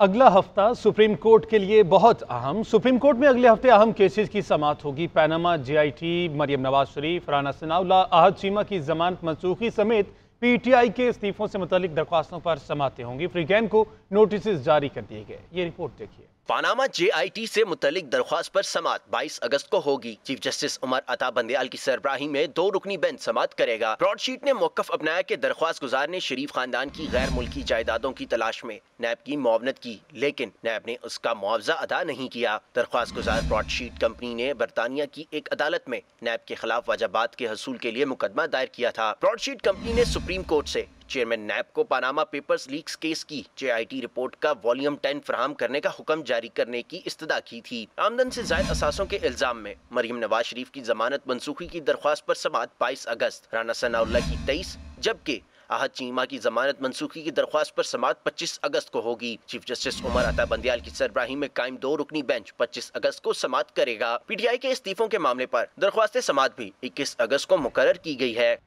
अगला हफ्ता supreme court के लिए बहुत अहम सुप्रीम कोर्ट में अगले हफ्ते अहम केसेस की समाप्त होगी पैनामा जीआईटी मरियम नवाज शरीफ राना सनाउल्ला अहद चीमा की जमानत मनसूखी समेत पीटीआई के इस्तीफों से मुतलिक दरख्वास्तों पर समाते होंगी फ्रीगैन को नोटिस जारी कर दिए गए ये रिपोर्ट देखिए पानामा टी ऐसी मुतलिक दरख्वास्त आरोप समात 22 अगस्त को होगी चीफ जस्टिस उमर अता बंदयाल की सरबराही में दो रुकनी बेंच समात करेगा ब्रॉडशीट ने मौकफ अपनाया की दरख्वास्त गुजार ने शरीफ खानदान की गैर मुल्की जायदादों की तलाश में नैब की मुआवनत की लेकिन नैब ने उसका मुआवजा अदा नहीं किया दरख्वास्त गुजार ब्रॉडशीट कंपनी ने बरतानिया की एक अदालत में नैब के खिलाफ वजाबात के हसूल के लिए मुकदमा दायर किया था ब्रॉडशीट कंपनी ने सुप्रीम कोर्ट ऐसी चेयरमैन नैब को पानामा पेपर्स लीक्स केस की जे रिपोर्ट का वॉल्यूम टेन फ्राहम करने का हुक्म जारी करने की इस्तदा की थी आमदन से जायद असासों के इल्जाम में मरियम नवाज शरीफ की जमानत मनसूखी की दरख्वास्त पर समात बाईस अगस्त राना सनाउल्ला की तेईस जबकि अहद चीमा की जमानत मनसूखी की दरख्वास्त पर समात 25 अगस्त को होगी चीफ जस्टिस उमर अता बंदियाल की सरबराही में कायम दो रुकनी बेंच 25 अगस्त को समात करेगा पीटीआई के इस्तीफों के मामले पर दरख्वास्त समात भी 21 अगस्त को मुकर की गई है